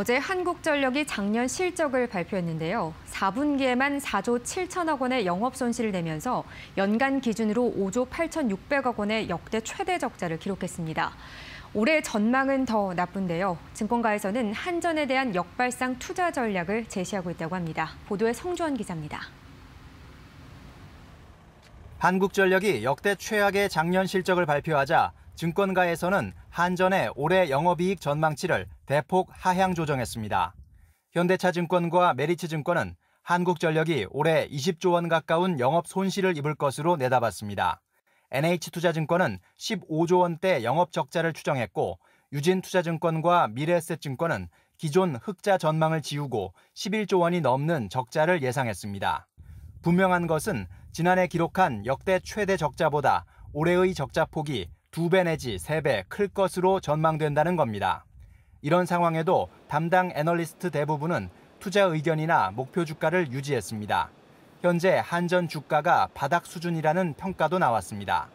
어제 한국전력이 작년 실적을 발표했는데요. 4분기에만 4조 7천억 원의 영업 손실을 내면서 연간 기준으로 5조 8,600억 원의 역대 최대 적자를 기록했습니다. 올해 전망은 더 나쁜데요. 증권가에서는 한전에 대한 역발상 투자 전략을 제시하고 있다고 합니다. 보도에 성주원 기자입니다. 한국전력이 역대 최악의 작년 실적을 발표하자 증권가에서는 한전의 올해 영업이익 전망치를 대폭 하향 조정했습니다. 현대차증권과 메리츠증권은 한국전력이 올해 20조 원 가까운 영업 손실을 입을 것으로 내다봤습니다. NH투자증권은 15조 원대 영업 적자를 추정했고 유진투자증권과 미래에셋증권은 기존 흑자 전망을 지우고 11조 원이 넘는 적자를 예상했습니다. 분명한 것은 지난해 기록한 역대 최대 적자보다 올해의 적자 폭이 두배 내지 세 배 클 것으로 전망된다는 겁니다. 이런 상황에도 담당 애널리스트 대부분은 투자 의견이나 목표 주가를 유지했습니다. 현재 한전 주가가 바닥 수준이라는 평가도 나왔습니다.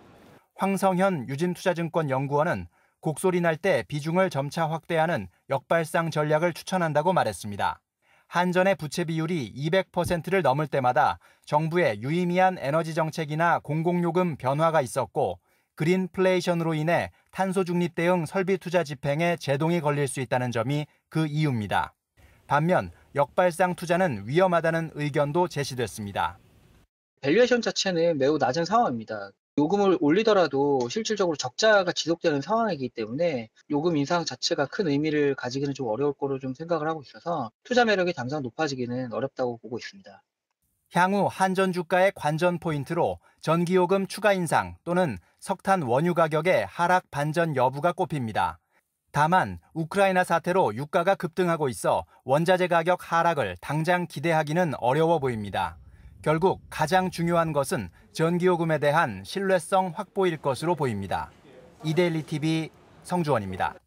황성현 유진투자증권 연구원은 곡소리 날 때 비중을 점차 확대하는 역발상 전략을 추천한다고 말했습니다. 한전의 부채 비율이 200%를 넘을 때마다 정부의 유의미한 에너지 정책이나 공공요금 변화가 있었고 그린플레이션으로 인해 탄소 중립 대응 설비 투자 집행에 제동이 걸릴 수 있다는 점이 그 이유입니다. 반면 역발상 투자는 위험하다는 의견도 제시됐습니다. 밸류에이션 자체는 매우 낮은 상황입니다. 요금을 올리더라도 실질적으로 적자가 지속되는 상황이기 때문에 요금 인상 자체가 큰 의미를 가지기는 좀 어려울 거로 좀 생각을 하고 있어서 투자 매력이 당장 높아지기는 어렵다고 보고 있습니다. 향후 한전 주가의 관전 포인트로 전기요금 추가 인상 또는 석탄 원유 가격의 하락 반전 여부가 꼽힙니다. 다만 우크라이나 사태로 유가가 급등하고 있어 원자재 가격 하락을 당장 기대하기는 어려워 보입니다. 결국 가장 중요한 것은 전기요금에 대한 신뢰성 확보일 것으로 보입니다. 이데일리 TV 성주원입니다.